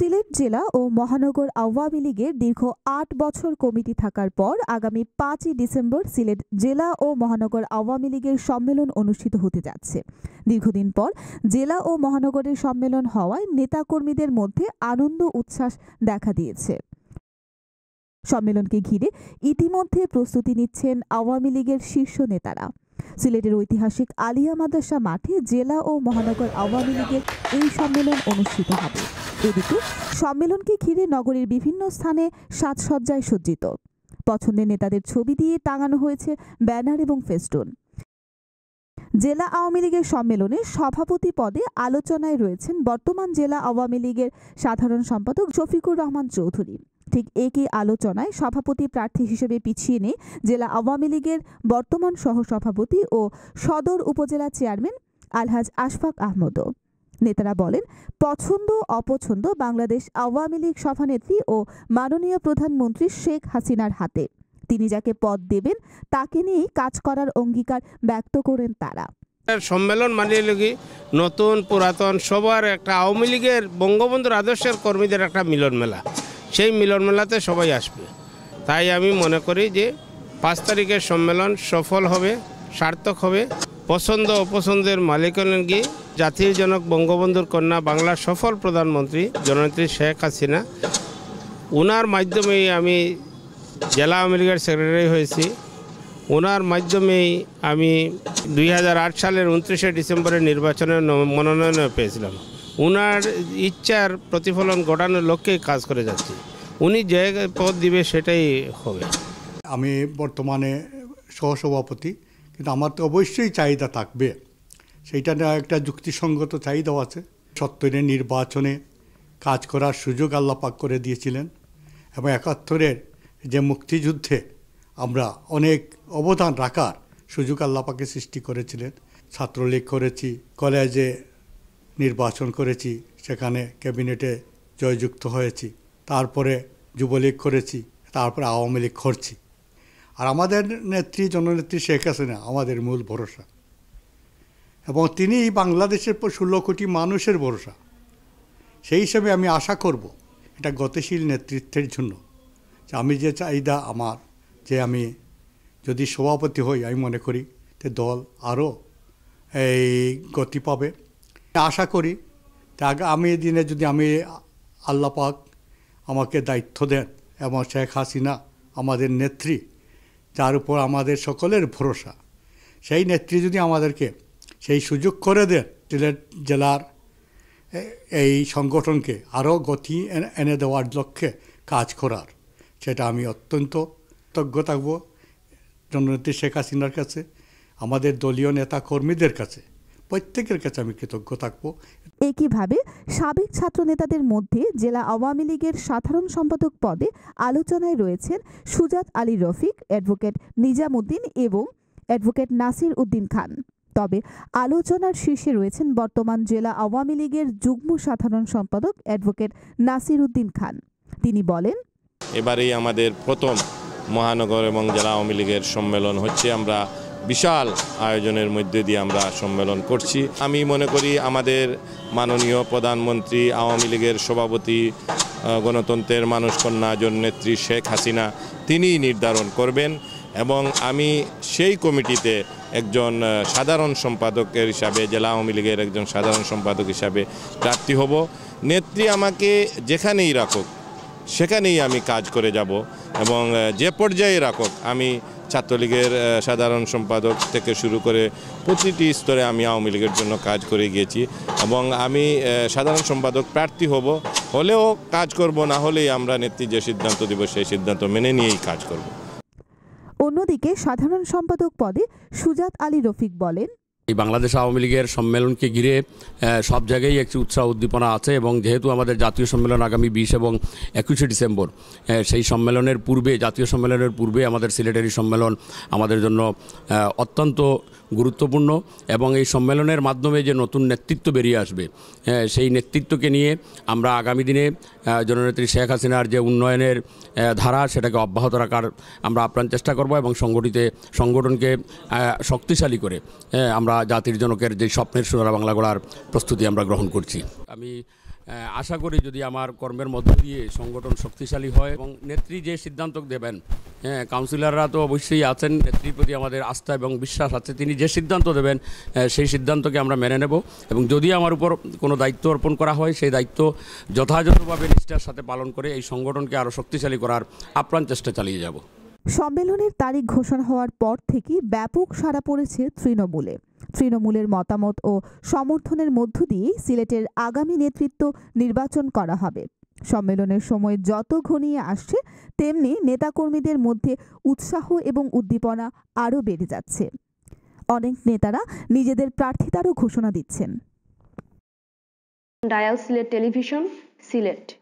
সিলেট জেলা ও মহানগর আওয়ামী লীগের দীর্ঘ আট বছর কমিটি থাকার পর আগামী পাঁচই ডিসেম্বর সিলেট জেলা ও মহানগর আওয়ামী লীগের সম্মেলন অনুষ্ঠিত হতে যাচ্ছে দীর্ঘদিন পর জেলা ও মহানগরের সম্মেলন হওয়ায় নেতাকর্মীদের মধ্যে আনন্দ উচ্ছ্বাস দেখা দিয়েছে সম্মেলনকে ঘিরে ইতিমধ্যে প্রস্তুতি নিচ্ছেন আওয়ামী লীগের শীর্ষ নেতারা সিলেটের ঐতিহাসিক আলিয়া মাদ্রাসা মাঠে জেলা ও মহানগর আওয়ামী লীগের এই সম্মেলন অনুষ্ঠিত হবে এদিকে সম্মেলনকে ঘিরে নগরীর বিভিন্ন স্থানে সাজসজ্জায় সজ্জিত পছন্দের নেতাদের ছবি দিয়ে টাঙানো হয়েছে ব্যানার এবং ফেস্টুন জেলা আওয়ামী লীগের সম্মেলনে সভাপতি পদে আলোচনায় রয়েছেন বর্তমান জেলা আওয়ামী লীগের সাধারণ সম্পাদক শফিকুর রহমান চৌধুরী ঠিক একই আলোচনায় সভাপতি প্রার্থী হিসেবে পিছিয়ে নেই জেলা আওয়ামী লীগের বর্তমান সহসভাপতি ও সদর উপজেলা চেয়ারম্যান আলহাজ আশফাক আহমদও নেতারা বলেন পছন্দ অপছন্দ বাংলাদেশ আওয়ামী লীগ সভানেত্রী ও মাননীয় প্রধানমন্ত্রী শেখ হাসিনার হাতে তিনি যাকে পদ দেবেন তাকে নিয়েই কাজ করার অঙ্গীকার ব্যক্ত করেন তারা সম্মেলন মানিয়ে লিখি নতুন পুরাতন সবার একটা আওয়ামী লীগের বঙ্গবন্ধুর আদর্শের কর্মীদের একটা মিলন মেলা সেই মিলন মেলাতে সবাই আসবে তাই আমি মনে করি যে পাঁচ তারিখের সম্মেলন সফল হবে সার্থক হবে পছন্দ অপছন্দের মালিকানা গিয়ে জাতির জনক বঙ্গবন্ধুর কন্যা বাংলার সফল প্রধানমন্ত্রী জননেত্রী শেখ হাসিনা ওনার মাধ্যমেই আমি জেলা আওয়ামী লীগের সেক্রেটারি হয়েছি ওনার মাধ্যমেই আমি দুই সালের উনত্রিশে ডিসেম্বরের নির্বাচনে মনোনয়ন পেয়েছিলাম ওনার ইচ্ছার প্রতিফলন ঘটানোর লক্ষ্যেই কাজ করে যাচ্ছি উনি যে পদ দিবে সেটাই হবে আমি বর্তমানে সহসভাপতি কিন্তু আমার তো অবশ্যই চাহিদা থাকবে সেইটা না একটা যুক্তিসঙ্গত চাহিদাও আছে সত্তরের নির্বাচনে কাজ করার সুযোগ আল্লাপাক করে দিয়েছিলেন এবং একাত্তরের যে মুক্তিযুদ্ধে আমরা অনেক অবদান রাখার সুযোগ আল্লাপাকে সৃষ্টি করেছিলেন ছাত্রলীগ করেছি কলেজে নির্বাচন করেছি সেখানে ক্যাবিনেটে জয়যুক্ত হয়েছি তারপরে যুবলীগ করেছি তারপরে আওয়ামী লীগ করছি আর আমাদের নেত্রী জননেত্রী শেখ হাসিনা আমাদের মূল ভরসা এবং তিনি বাংলাদেশের ষোলো কোটি মানুষের ভরসা সেই হিসেবে আমি আশা করব এটা গতিশীল নেতৃত্বের জন্য যে আমি যে চাহিদা আমার যে আমি যদি সভাপতি হই আমি মনে করি তে দল আরও এই গতি পাবে আশা করি তা আমি দিনে যদি আমি আল্লাহ পাক আমাকে দায়িত্ব দেন এবং শেখ হাসিনা আমাদের নেত্রী যার উপর আমাদের সকলের ভরসা সেই নেত্রী যদি আমাদেরকে সেই সুযোগ করে দেন সিলেট জেলার এই সংগঠনকে আরও গতি এনে দেওয়ার লক্ষ্যে কাজ করার সেটা আমি অত্যন্ত কৃতজ্ঞ থাকব জননেত্রী শেখ হাসিনার কাছে আমাদের দলীয় নেতা কর্মীদের কাছে প্রত্যেকের কাছে আমি কৃতজ্ঞ থাকব একইভাবে সাবেক ছাত্র নেতাদের মধ্যে জেলা আওয়ামী লীগের সাধারণ সম্পাদক পদে আলোচনায় রয়েছেন সুজাত আলী রফিক অ্যাডভোকেট নিজামুদ্দিন এবং অ্যাডভোকেট নাসির উদ্দিন খান তবে আলোচনার শীর্ষে রয়েছেন বর্তমান জেলা আওয়ামী লীগের যুগ্ম সাধারণ সম্পাদক অ্যাডভোকেট নাসির উদ্দিন খান তিনি বলেন এবারেই আমাদের প্রথম মহানগর এবং জেলা আওয়ামী লীগের সম্মেলন হচ্ছে আমরা বিশাল আয়োজনের মধ্যে দিয়ে আমরা সম্মেলন করছি আমি মনে করি আমাদের মাননীয় প্রধানমন্ত্রী আওয়ামী লীগের সভাপতি গণতন্ত্রের মানুষ কন্যা জননেত্রী শেখ হাসিনা তিনিই নির্ধারণ করবেন এবং আমি সেই কমিটিতে একজন সাধারণ সম্পাদকের হিসাবে জেলা আওয়ামী লীগের একজন সাধারণ সম্পাদক হিসাবে প্রার্থী হব নেত্রী আমাকে যেখানেই রাখুক সেখানেই আমি কাজ করে যাব এবং যে পর্যায়ে রাখুক আমি ছাত্রলীগের সাধারণ সম্পাদক থেকে শুরু করে প্রতিটি স্তরে আমি আওয়ামী লীগের জন্য কাজ করে গিয়েছি এবং আমি সাধারণ সম্পাদক প্রার্থী হব হলেও কাজ করব না হলেই আমরা নেত্রী যে সিদ্ধান্ত দিব সেই সিদ্ধান্ত মেনে নিয়েই কাজ করব অন্যদিকে সাধারণ সম্পাদক পদে সুজাত আলী রফিক বলেন এই বাংলাদেশ আওয়ামী লীগের সম্মেলনকে ঘিরে সব জায়গায় একটি উৎসাহ উদ্দীপনা আছে এবং যেহেতু আমাদের জাতীয় সম্মেলন আগামী বিশ এবং একুশে ডিসেম্বর সেই সম্মেলনের পূর্বে জাতীয় সম্মেলনের পূর্বে আমাদের সিলেটারি সম্মেলন আমাদের জন্য অত্যন্ত গুরুত্বপূর্ণ এবং এই সম্মেলনের মাধ্যমে যে নতুন নেতৃত্ব বেরিয়ে আসবে সেই নেতৃত্বকে নিয়ে আমরা আগামী দিনে জননেত্রী শেখ হাসিনার যে উন্নয়নের ধারা সেটাকে অব্যাহত রাখার আমরা আপ্রাণ চেষ্টা করব এবং সংগঠিত সংগঠনকে শক্তিশালী করে আমরা জাতির জনকের যে স্বপ্নের সোনারা বাংলা গড়ার প্রস্তুতি আমরা গ্রহণ করছি আমি আশা করি যদি আমার কর্মের মধ্য দিয়ে সংগঠন শক্তিশালী হয় এবং নেত্রী যে সিদ্ধান্ত দেবেন হ্যাঁ কাউন্সিলররা তো অবশ্যই আছেন নেত্রীর প্রতি আমাদের আস্থা এবং বিশ্বাস আছে তিনি যে সিদ্ধান্ত দেবেন সেই সিদ্ধান্তকে আমরা মেনে নেব এবং যদি আমার উপর কোনো দায়িত্ব অর্পণ করা হয় সেই দায়িত্ব যথাযথভাবে নিষ্ঠার সাথে পালন করে এই সংগঠনকে আরও শক্তিশালী করার আপ্রাণ চেষ্টা চালিয়ে যাব সম্মেলনের তারিখ ঘোষণা হওয়ার পর থেকে ব্যাপক সাড়া পড়েছে তৃণমূলে তৃণমূলের মতামত ও সমর্থনের মধ্য দিয়ে সিলেটের আগামী নেতৃত্ব নির্বাচন করা হবে সম্মেলনের সময় যত ঘনিয়ে আসছে তেমনি নেতাকর্মীদের মধ্যে উৎসাহ এবং উদ্দীপনা আরও বেড়ে যাচ্ছে অনেক নেতারা নিজেদের প্রার্থিতারও ঘোষণা দিচ্ছেন ডায়াল সিলেট টেলিভিশন সিলেট